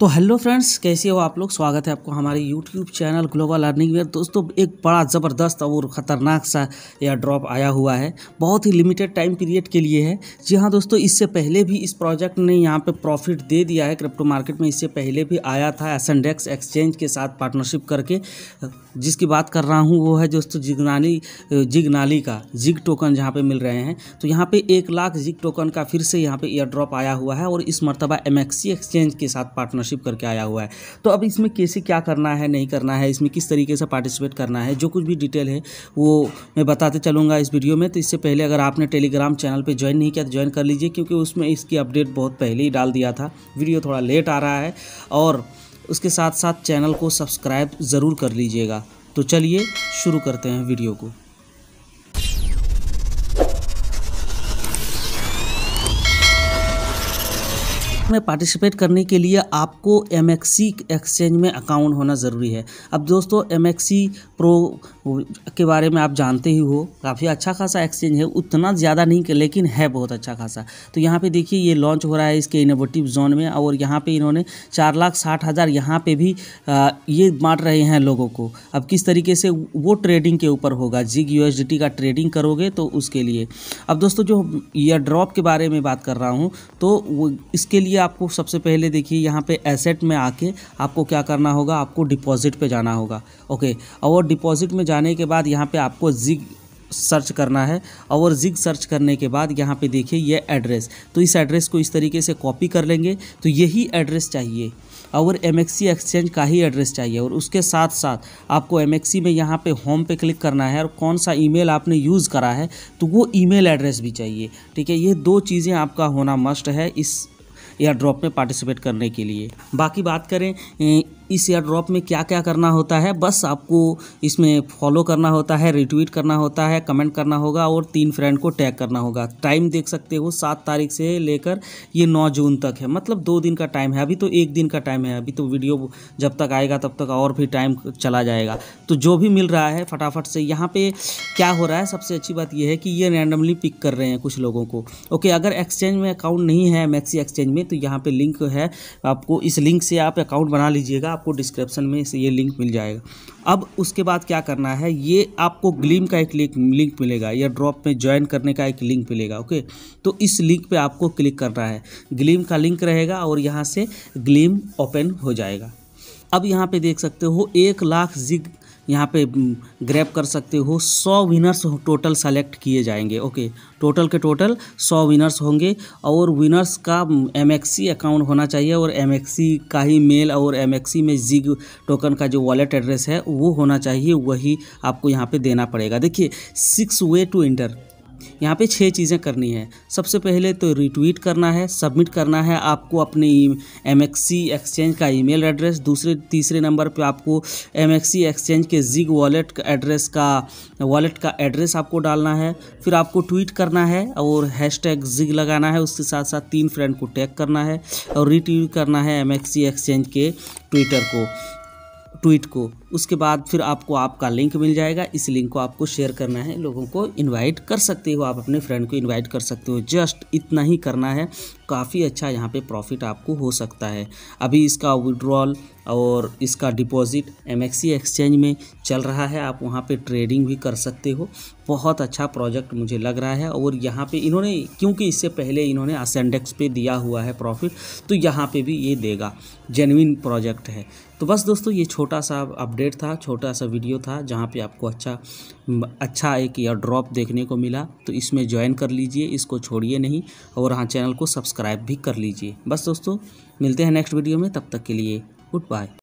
तो hello friends कैसे हो आप लोग स्वागत है आपको हमारे यूट्यूब चैनल ग्लोबल लर्निंग में दोस्तों एक बड़ा ज़बरदस्त और ख़तरनाक सा एयर ड्रॉप आया हुआ है बहुत ही लिमिटेड टाइम पीरियड के लिए है जी हाँ दोस्तों इससे पहले भी इस प्रोजेक्ट ने यहाँ पे प्रॉफिट दे दिया है क्रिप्टो मार्केट में इससे पहले भी आया था एसनडेक्स एक्सचेंज के साथ पार्टनरशिप करके जिसकी बात कर रहा हूँ वो है दोस्तों जिगनाली जिगनाली का जिग टोकन जहाँ पर मिल रहे हैं तो यहाँ पर एक लाख जिग टोकन का फिर से यहाँ पर एयर ड्रॉप आया हुआ है और इस मरतबा एम एक्सचेंज के साथ पार्टनर पार्टनरशिप करके आया हुआ है तो अब इसमें कैसे क्या करना है नहीं करना है इसमें किस तरीके से पार्टिसिपेट करना है जो कुछ भी डिटेल है वो मैं बताते चलूँगा इस वीडियो में तो इससे पहले अगर आपने टेलीग्राम चैनल पर ज्वाइन नहीं किया तो ज्वाइन कर लीजिए क्योंकि उसमें इसकी अपडेट बहुत पहले ही डाल दिया था वीडियो थोड़ा लेट आ रहा है और उसके साथ साथ चैनल को सब्सक्राइब ज़रूर कर लीजिएगा तो चलिए शुरू करते हैं वीडियो को में पार्टिसिपेट करने के लिए आपको एम एक्सचेंज में अकाउंट होना ज़रूरी है अब दोस्तों एम प्रो के बारे में आप जानते ही हो काफ़ी अच्छा खासा एक्सचेंज है उतना ज़्यादा नहीं कर लेकिन है बहुत अच्छा खासा तो यहाँ पे देखिए ये लॉन्च हो रहा है इसके इनोवेटिव जोन में और यहाँ पे इन्होंने चार लाख साठ हज़ार यहाँ पर भी आ, ये बांट रहे हैं लोगों को अब किस तरीके से वो ट्रेडिंग के ऊपर होगा जिग यू का ट्रेडिंग करोगे तो उसके लिए अब दोस्तों जो ईयर ड्रॉप के बारे में बात कर रहा हूँ तो इसके लिए लिए आपको सबसे पहले देखिए यहाँ पे एसेट में आके आपको क्या करना होगा आपको डिपॉजिट पे जाना होगा ओके और डिपॉजिट में जाने के बाद यहाँ पे आपको जिग सर्च करना है और जिग सर्च करने के बाद यहाँ पे देखिए ये एड्रेस तो इस एड्रेस को इस तरीके से कॉपी कर लेंगे तो यही एड्रेस चाहिए और एम एक्सचेंज का ही एड्रेस चाहिए और उसके साथ साथ आपको एम में यहाँ पे होम पे क्लिक करना है और कौन सा ईमेल आपने यूज़ करा है तो वो ईमेल एड्रेस भी चाहिए ठीक है ये दो चीज़ें आपका होना मस्ट है इस एयर ड्रॉप में पार्टिसिपेट करने के लिए बाकी बात करें इस एयर ड्रॉप में क्या क्या करना होता है बस आपको इसमें फॉलो करना होता है रिट्वीट करना होता है कमेंट करना होगा और तीन फ्रेंड को टैग करना होगा टाइम देख सकते हो सात तारीख से लेकर ये नौ जून तक है मतलब दो दिन का टाइम है अभी तो एक दिन का टाइम है अभी तो वीडियो जब तक आएगा तब तक और भी टाइम चला जाएगा तो जो भी मिल रहा है फटाफट से यहाँ पर क्या हो रहा है सबसे अच्छी बात यह है कि ये रैंडमली पिक कर रहे हैं कुछ लोगों को ओके अगर एक्सचेंज में अकाउंट नहीं है मैक्सी एक्सचेंज में तो यहाँ पे लिंक है आपको इस लिंक से आप अकाउंट बना लीजिएगा आपको डिस्क्रिप्शन में ये लिंक मिल जाएगा अब उसके बाद क्या करना है ये आपको ग्लीम का एक लिंक मिलेगा या ड्रॉप में ज्वाइन करने का एक लिंक मिलेगा ओके तो इस लिंक पर आपको क्लिक करना है ग्लीम का लिंक रहेगा और यहाँ से ग्लीम ओपन हो जाएगा अब यहाँ पे देख सकते हो एक लाख जिग यहाँ पे ग्रैप कर सकते हो सौ विनर्स टोटल सेलेक्ट किए जाएंगे ओके टोटल के टोटल सौ विनर्स होंगे और विनर्स का एम अकाउंट होना चाहिए और एम का ही मेल और एम में जिग टोकन का जो वॉलेट एड्रेस है वो होना चाहिए वही आपको यहाँ पे देना पड़ेगा देखिए सिक्स वे टू इंटर यहाँ पे छः चीज़ें करनी है सबसे पहले तो रिट्वीट करना है सबमिट करना है आपको अपने एम e-, एक्सचेंज का ईमेल एड्रेस दूसरे तीसरे नंबर पे आपको एम एक्सचेंज के जिग वॉलेट एड्रेस का वॉलेट का एड्रेस आपको डालना है फिर आपको ट्वीट करना है और हैश जिग लगाना है उसके साथ साथ तीन फ्रेंड को टैग करना है और रिट्वीट करना है एम एक्सचेंज के ट्विटर को ट्वीट को उसके बाद फिर आपको आपका लिंक मिल जाएगा इस लिंक को आपको शेयर करना है लोगों को इनवाइट कर सकते हो आप अपने फ्रेंड को इनवाइट कर सकते हो जस्ट इतना ही करना है काफ़ी अच्छा यहाँ पे प्रॉफिट आपको हो सकता है अभी इसका विड्रॉल और इसका डिपॉजिट एम एक्सचेंज में चल रहा है आप वहाँ पे ट्रेडिंग भी कर सकते हो बहुत अच्छा प्रोजेक्ट मुझे लग रहा है और यहाँ पे इन्होंने क्योंकि इससे पहले इन्होंने असेंडेक्स पे दिया हुआ है प्रॉफिट तो यहाँ पे भी ये देगा जेनविन प्रोजेक्ट है तो बस दोस्तों ये छोटा सा अपडेट अपडेट था छोटा सा वीडियो था जहाँ पे आपको अच्छा अच्छा एक या ड्रॉप देखने को मिला तो इसमें ज्वाइन कर लीजिए इसको छोड़िए नहीं और हाँ चैनल को सब्सक्राइब भी कर लीजिए बस दोस्तों मिलते हैं नेक्स्ट वीडियो में तब तक के लिए गुड बाय